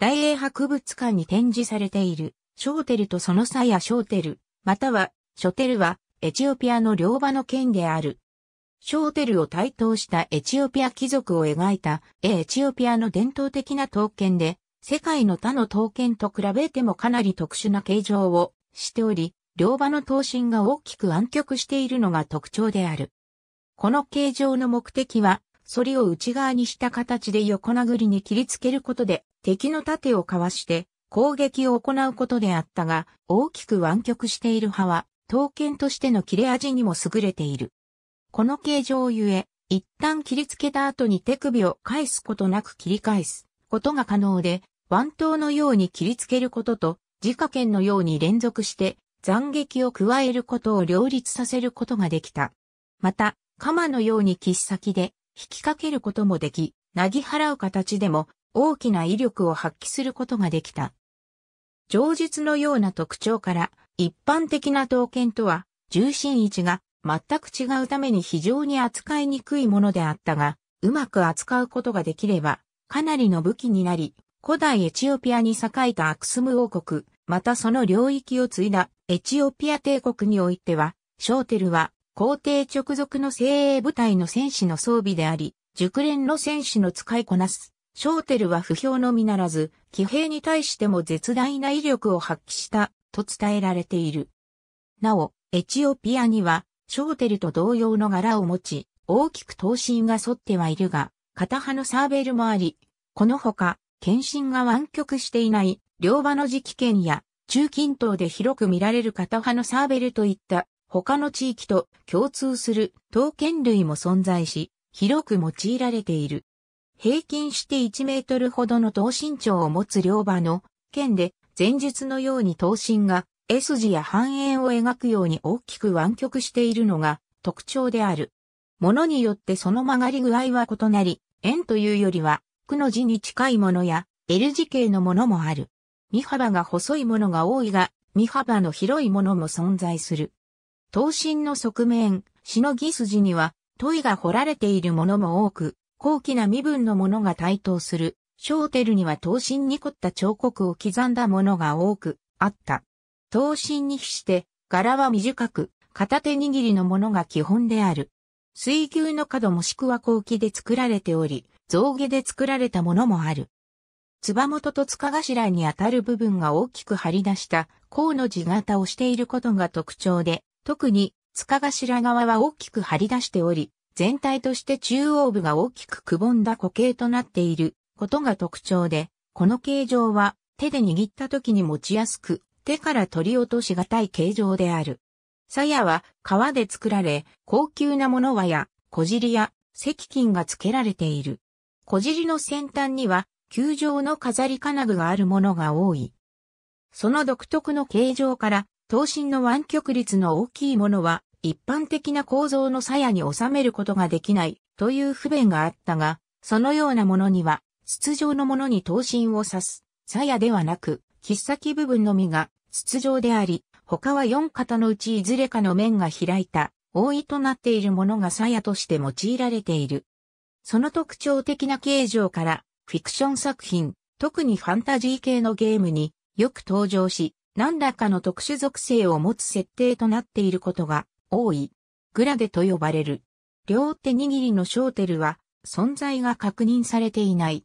大英博物館に展示されている、ショーテルとその際やショーテル、または、ショテルは、エチオピアの両場の県である。ショーテルを台頭したエチオピア貴族を描いた、エチオピアの伝統的な刀剣で、世界の他の刀剣と比べてもかなり特殊な形状をしており、両場の刀身が大きく暗曲しているのが特徴である。この形状の目的は、反りを内側にした形で横殴りに切りつけることで、敵の盾をかわして攻撃を行うことであったが、大きく湾曲している刃は、刀剣としての切れ味にも優れている。この形状ゆえ、一旦切りつけた後に手首を返すことなく切り返すことが可能で、腕刀のように切りつけることと、自家剣のように連続して斬撃を加えることを両立させることができた。また、鎌のように切っ先で引きかけることもでき、なぎ払う形でも大きな威力を発揮することができた。上述のような特徴から一般的な刀剣とは重心位置が全く違うために非常に扱いにくいものであったが、うまく扱うことができればかなりの武器になり、古代エチオピアに栄えたアクスム王国、またその領域を継いだエチオピア帝国においては、ショーテルは皇帝直属の精鋭部隊の戦士の装備であり、熟練の戦士の使いこなす。ショーテルは不評のみならず、騎兵に対しても絶大な威力を発揮したと伝えられている。なお、エチオピアには、ショーテルと同様の柄を持ち、大きく刀身が沿ってはいるが、片派のサーベルもあり、このほか、剣身が湾曲していない、両刃の磁気剣や、中近東で広く見られる片派のサーベルといった他の地域と共通する刀剣類も存在し、広く用いられている。平均して1メートルほどの刀身長を持つ両刃の剣で、前述のように刀身が S 字や半円を描くように大きく湾曲しているのが特徴である。ものによってその曲がり具合は異なり、円というよりは、くの字に近いものや L 字形のものもある。身幅が細いものが多いが、身幅の広いものも存在する。刀身の側面、しのぎ筋には、問いが彫られているものも多く、高貴な身分のものが台頭する、ショーテルには刀身に凝った彫刻を刻んだものが多く、あった。刀身に比して、柄は短く、片手握りのものが基本である。水牛の角もしくは後期で作られており、象牙で作られたものもある。つばもとと塚頭にあたる部分が大きく張り出した、甲の字型をしていることが特徴で、特に塚頭側は大きく張り出しており、全体として中央部が大きくくぼんだ固形となっていることが特徴で、この形状は手で握った時に持ちやすく、手から取り落としがたい形状である。鞘は革で作られ、高級なものはや、小尻や石金が付けられている。小尻の先端には、球状の飾り金具があるものが多い。その独特の形状から、刀身の湾曲率の大きいものは、一般的な構造の鞘に収めることができないという不便があったが、そのようなものには、筒状のものに刀身を刺す、鞘ではなく、切っ先部分のみが筒状であり、他は4型のうちいずれかの面が開いた、覆いとなっているものが鞘として用いられている。その特徴的な形状から、フィクション作品、特にファンタジー系のゲームによく登場し、何らかの特殊属性を持つ設定となっていることが多い。グラデと呼ばれる。両手握りのショーテルは存在が確認されていない。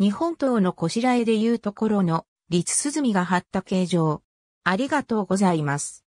日本刀のこしらえでいうところの、リツスズミが張った形状。ありがとうございます。